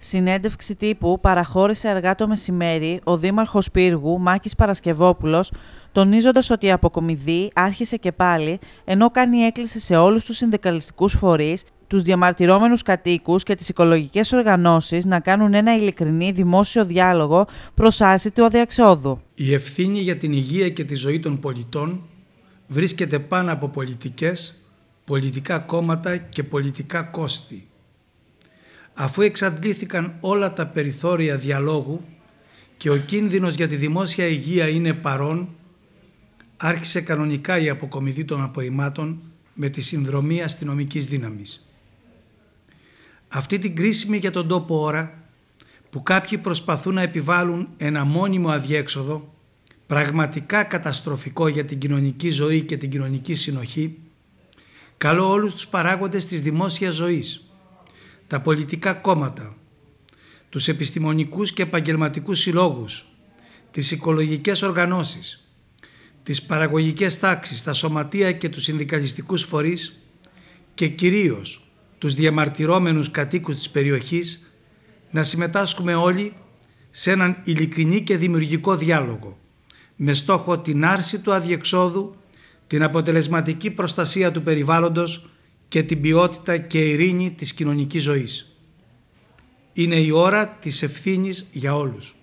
Συνέντευξη τύπου παραχώρησε αργά το μεσημέρι ο Δήμαρχος Πύργου Μάκης Παρασκευόπουλος, τονίζοντας ότι η αποκομιδή άρχισε και πάλι, ενώ κάνει έκκληση σε όλους τους συνδικαλιστικούς φορείς, τους διαμαρτυρόμενους κατοίκους και τις οικολογικές οργανώσεις να κάνουν ένα ειλικρινή δημόσιο διάλογο προς άρση του αδιαξόδου. Η ευθύνη για την υγεία και τη ζωή των πολιτών βρίσκεται πάνω από πολιτικές, πολιτικά κόμματα και πολιτικά κόστη αφού εξαντλήθηκαν όλα τα περιθώρια διαλόγου και ο κίνδυνος για τη δημόσια υγεία είναι παρόν, άρχισε κανονικά η αποκομιδή των απορριμμάτων με τη συνδρομή αστυνομικής δύναμης. Αυτή την κρίσιμη για τον τόπο ώρα που κάποιοι προσπαθούν να επιβάλλουν ένα μόνιμο αδιέξοδο, πραγματικά καταστροφικό για την κοινωνική ζωή και την κοινωνική συνοχή, καλώ όλους τους παράγοντες της δημόσιας ζωής – τα πολιτικά κόμματα, τους επιστημονικούς και επαγγελματικούς συλλόγους, τις οικολογικές οργανώσεις, τις παραγωγικές τάξεις, τα σωματεία και τους συνδικαλιστικούς φορείς και κυρίως τους διαμαρτυρόμενους κατοίκους της περιοχής να συμμετάσχουμε όλοι σε έναν ειλικρινή και δημιουργικό διάλογο με στόχο την άρση του αδιεξόδου, την αποτελεσματική προστασία του περιβάλλοντος και την ποιότητα και ειρήνη της κοινωνικής ζωής. Είναι η ώρα της ευθύνης για όλους.